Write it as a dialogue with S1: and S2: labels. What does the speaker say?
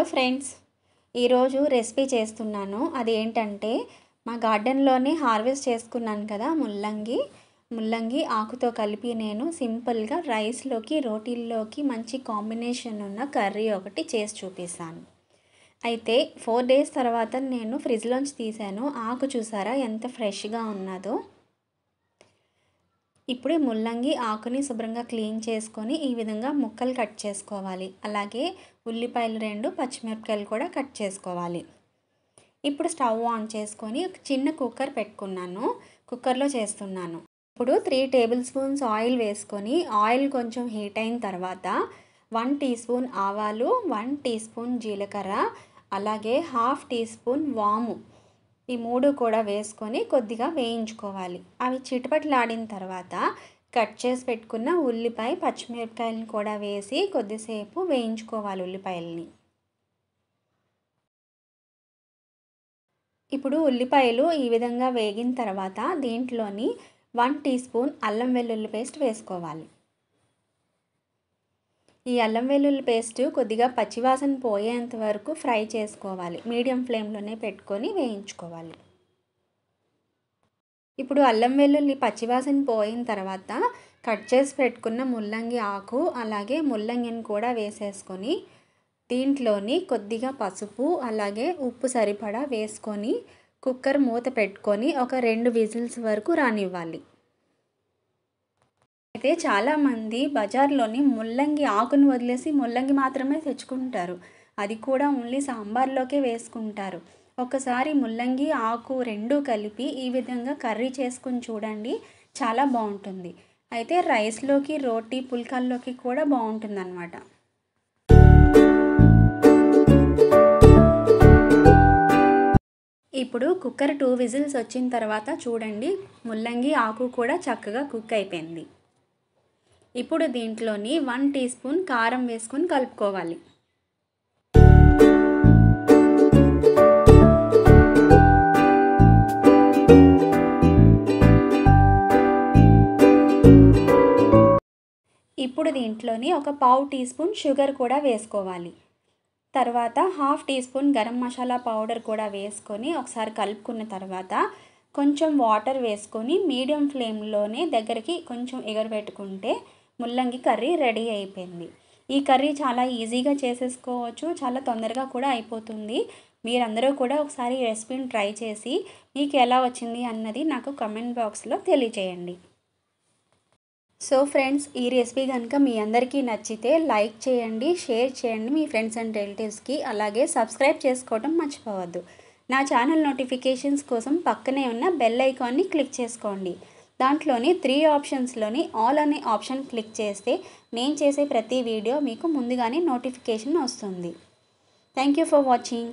S1: hello friends ఈరోజు recipe చేస్తున్నాను అది ఏంటంటే మా గార్డెన్లోనే హార్వెస్ట్ చేసుకున్నాను కదా ముల్లంగి ముల్లంగి ఆకుతో కలిపి నేను సింపుల్గా రైస్లోకి రోటీల్లోకి మంచి కాంబినేషన్ ఉన్న కర్రీ ఒకటి చేసి చూపిస్తాను అయితే ఫోర్ డేస్ తర్వాత నేను ఫ్రిడ్జ్లోంచి తీశాను ఆకు చూసారా ఎంత ఫ్రెష్గా ఉన్నదో ఇప్పుడు ముల్లంగి ఆకుని శుభ్రంగా క్లీన్ చేసుకొని ఈ విధంగా ముక్కలు కట్ చేసుకోవాలి అలాగే ఉల్లిపాయలు రెండు పచ్చిమిరపకాయలు కూడా కట్ చేసుకోవాలి ఇప్పుడు స్టవ్ ఆన్ చేసుకొని ఒక చిన్న కుక్కర్ పెట్టుకున్నాను కుక్కర్లో చేస్తున్నాను ఇప్పుడు త్రీ టేబుల్ స్పూన్స్ ఆయిల్ వేసుకొని ఆయిల్ కొంచెం హీట్ అయిన తర్వాత వన్ టీ స్పూన్ ఆవాలు వన్ టీ స్పూన్ జీలకర్ర అలాగే హాఫ్ టీ స్పూన్ వాము ఈ మూడు కూడా వేసుకొని కొద్దిగా వేయించుకోవాలి అవి చిటపట్లాడిన తర్వాత కట్ చేసి పెట్టుకున్న ఉల్లిపాయ పచ్చిమిరపకాయలను కూడా వేసి కొద్దిసేపు వేయించుకోవాలి ఉల్లిపాయలని ఇప్పుడు ఉల్లిపాయలు ఈ విధంగా వేగిన తర్వాత దీంట్లోని వన్ టీ స్పూన్ అల్లం వెల్లుల్లి పేస్ట్ వేసుకోవాలి ఈ అల్లం వెల్లుల్లి పేస్ట్ కొద్దిగా పచ్చివాసన పోయేంత వరకు ఫ్రై చేసుకోవాలి మీడియం ఫ్లేమ్లోనే పెట్టుకొని వేయించుకోవాలి ఇప్పుడు అల్లం వెల్లుల్లి పచ్చివాసన పోయిన తర్వాత కట్ చేసి పెట్టుకున్న ముల్లంగి ఆకు అలాగే ముల్లంగిని కూడా వేసేసుకొని దీంట్లోని కొద్దిగా పసుపు అలాగే ఉప్పు సరిపడా వేసుకొని కుక్కర్ మూత పెట్టుకొని ఒక రెండు విజిల్స్ వరకు రానివ్వాలి అయితే చాలామంది బజార్లోని ముల్లంగి ఆకును వదిలేసి ముల్లంగి మాత్రమే తెచ్చుకుంటారు అది కూడా ఓన్లీ సాంబార్లోకే వేసుకుంటారు ఒకసారి ముల్లంగి ఆకు రెండు కలిపి ఈ విధంగా కర్రీ చేసుకుని చూడండి చాలా బాగుంటుంది అయితే రైస్లోకి రోటీ పుల్కాల్లోకి కూడా బాగుంటుంది అనమాట ఇప్పుడు కుక్కర్ టూ విజిల్స్ వచ్చిన తర్వాత చూడండి ముల్లంగి ఆకు కూడా చక్కగా కుక్ అయిపోయింది ఇప్పుడు దీంట్లోని వన్ టీ స్పూన్ కారం వేసుకొని కలుపుకోవాలి దీంట్లోని ఒక పావు టీ స్పూన్ షుగర్ కూడా వేసుకోవాలి తర్వాత half teaspoon garam masala powder కూడా వేసుకొని ఒకసారి కలుపుకున్న తర్వాత కొంచెం వాటర్ వేసుకొని మీడియం ఫ్లేమ్లోనే దగ్గరికి కొంచెం ఎగరబెట్టుకుంటే ముల్లంగి కర్రీ రెడీ అయిపోయింది ఈ కర్రీ చాలా ఈజీగా చేసేసుకోవచ్చు చాలా తొందరగా కూడా అయిపోతుంది మీరందరూ కూడా ఒకసారి రెసిపీని ట్రై చేసి మీకు ఎలా వచ్చింది అన్నది నాకు కమెంట్ బాక్స్లో తెలియచేయండి సో ఫ్రెండ్స్ ఈ రెసిపీ కనుక మీ అందరికీ నచ్చితే లైక్ చేయండి షేర్ చేయండి మీ ఫ్రెండ్స్ అండ్ రిలేటివ్స్కి అలాగే సబ్స్క్రైబ్ చేసుకోవడం మర్చిపోవద్దు నా ఛానల్ నోటిఫికేషన్స్ కోసం పక్కనే ఉన్న బెల్ ఐకాన్ని క్లిక్ చేసుకోండి దాంట్లోని త్రీ ఆప్షన్స్లోని ఆల్ అనే ఆప్షన్ క్లిక్ చేస్తే నేను చేసే ప్రతి వీడియో మీకు ముందుగానే నోటిఫికేషన్ వస్తుంది థ్యాంక్ యూ ఫర్ వాచింగ్